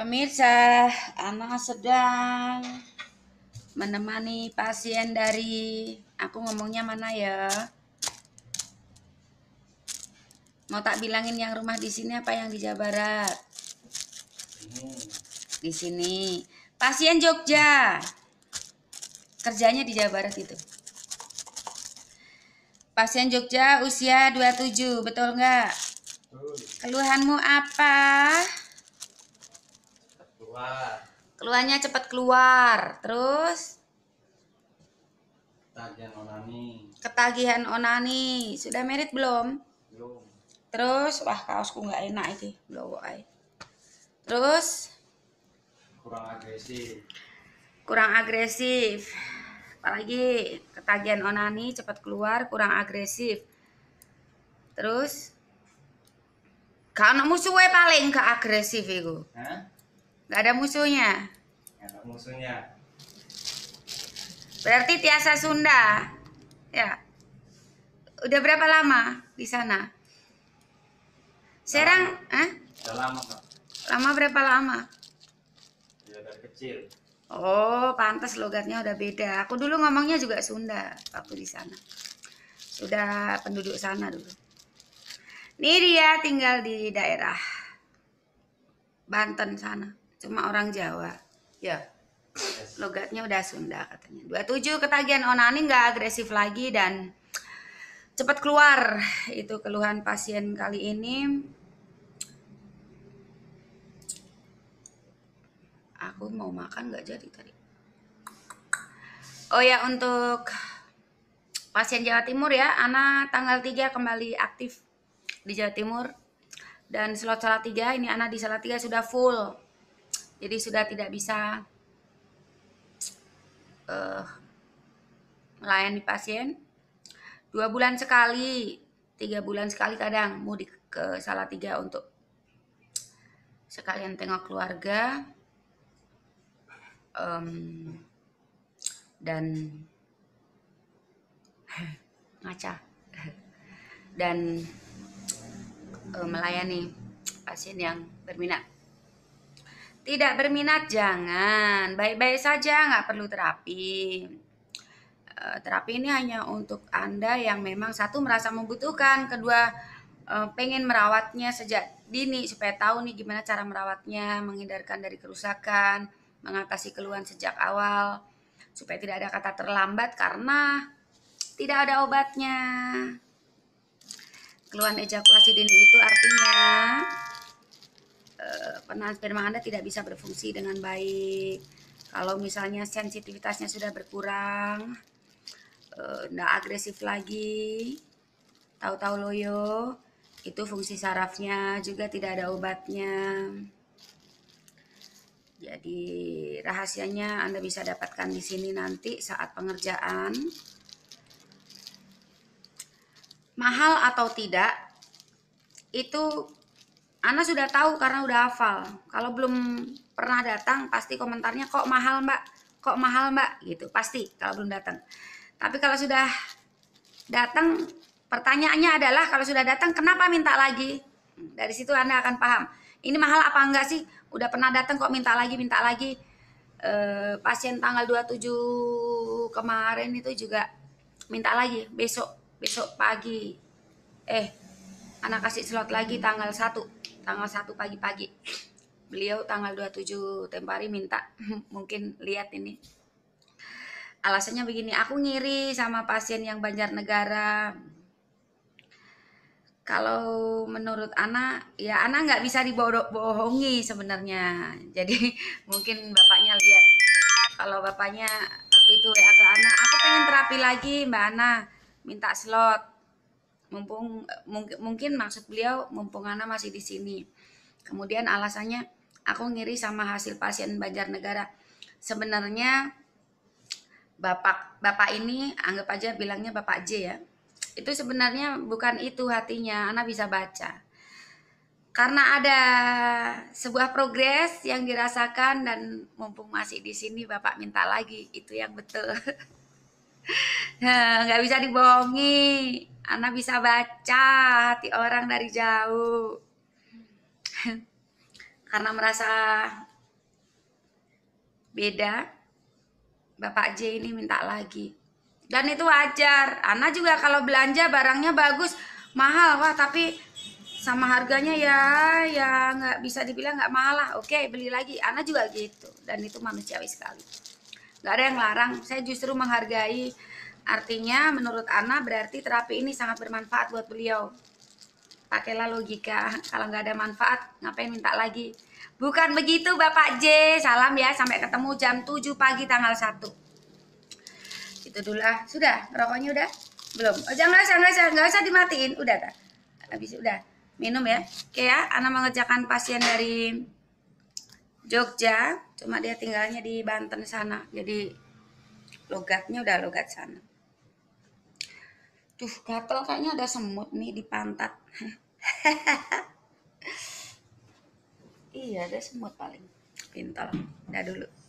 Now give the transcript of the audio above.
Pemirsa, Ana sedang menemani pasien dari aku ngomongnya mana ya? Mau tak bilangin yang rumah di sini apa yang di Jawa Barat? Di sini. Pasien Jogja. Kerjanya di Jawa Barat itu. Pasien Jogja usia 27, betul nggak? Keluhanmu apa? keluar keluarnya cepat keluar terus ketagihan onani ketagihan onani sudah merit belum belum terus wah kaosku nggak enak ini blow wae, terus kurang agresif kurang agresif apalagi ketagihan onani cepat keluar kurang agresif terus kalau musuh paling keagresif, agresif itu Gak ada musuhnya. Gak ada musuhnya. Berarti Tiasa Sunda. Ya. Udah berapa lama di sana? Serang, ah? Udah lama, Pak. Lama berapa lama? Ya dari kecil. Oh, pantas logatnya udah beda. Aku dulu ngomongnya juga Sunda waktu di sana. Sudah penduduk sana dulu. Ini dia tinggal di daerah Banten sana cuma orang Jawa ya logatnya udah Sunda katanya 27 ketagihan onani nggak agresif lagi dan cepat keluar itu keluhan pasien kali ini aku mau makan nggak jadi tadi oh ya untuk pasien Jawa Timur ya anak tanggal 3 kembali aktif di Jawa Timur dan slot salah tiga ini anak di salah tiga sudah full jadi sudah tidak bisa uh, melayani pasien. Dua bulan sekali, tiga bulan sekali kadang mudik ke salah tiga untuk sekalian tengok keluarga. Um, dan ngaca dan eh, melayani pasien yang berminat. Tidak berminat jangan, baik-baik saja nggak perlu terapi. Eh, terapi ini hanya untuk Anda yang memang satu merasa membutuhkan, kedua eh, pengen merawatnya sejak dini supaya tahu nih gimana cara merawatnya, menghindarkan dari kerusakan, mengatasi keluhan sejak awal supaya tidak ada kata terlambat karena tidak ada obatnya. Keluhan ejakulasi dini itu artinya Eh, penahan sperma Anda tidak bisa berfungsi dengan baik. Kalau misalnya sensitivitasnya sudah berkurang, tidak eh, agresif lagi, tahu-tahu loyo, itu fungsi sarafnya juga tidak ada obatnya. Jadi rahasianya Anda bisa dapatkan di sini nanti saat pengerjaan. Mahal atau tidak, itu Ana sudah tahu karena udah hafal. Kalau belum pernah datang pasti komentarnya kok mahal mbak, kok mahal mbak gitu pasti kalau belum datang. Tapi kalau sudah datang pertanyaannya adalah kalau sudah datang kenapa minta lagi? Dari situ Anda akan paham. Ini mahal apa enggak sih? Udah pernah datang kok minta lagi, minta lagi. E, pasien tanggal 27 kemarin itu juga minta lagi besok, besok pagi. Eh, anak kasih slot lagi tanggal 1 tanggal 1 pagi-pagi beliau tanggal 27 tempari minta mungkin lihat ini alasannya begini aku ngiri sama pasien yang banjar negara kalau menurut Ana ya Ana nggak bisa dibohongi sebenarnya jadi mungkin bapaknya lihat kalau bapaknya waktu itu WA ke Ana aku pengen terapi lagi Mbak Ana minta slot mumpung mungkin mungkin maksud beliau mumpung Ana masih di sini. Kemudian alasannya aku ngiri sama hasil pasien Negara. Sebenarnya Bapak Bapak ini anggap aja bilangnya Bapak J ya. Itu sebenarnya bukan itu hatinya, Ana bisa baca. Karena ada sebuah progres yang dirasakan dan mumpung masih di sini Bapak minta lagi, itu yang betul. nggak bisa dibohongi Ana bisa baca hati orang dari jauh karena merasa beda Bapak J ini minta lagi dan itu wajar Ana juga kalau belanja barangnya bagus mahal wah tapi sama harganya ya ya nggak bisa dibilang nggak mahal lah oke beli lagi Ana juga gitu dan itu manusiawi sekali nggak ada yang larang saya justru menghargai artinya menurut Ana berarti terapi ini sangat bermanfaat buat beliau pakailah logika kalau nggak ada manfaat ngapain minta lagi bukan begitu Bapak J salam ya sampai ketemu jam 7 pagi tanggal 1 itu dulu lah sudah rokoknya udah belum oh jangan usah nggak usah nggak usah dimatiin udah tak habis udah minum ya oke ya Ana mengerjakan pasien dari Jogja, cuma dia tinggalnya di Banten sana. Jadi logatnya udah logat sana. Tuh, gatel kayaknya ada semut nih di pantat. iya, ada semut paling. Pintol. Dah dulu.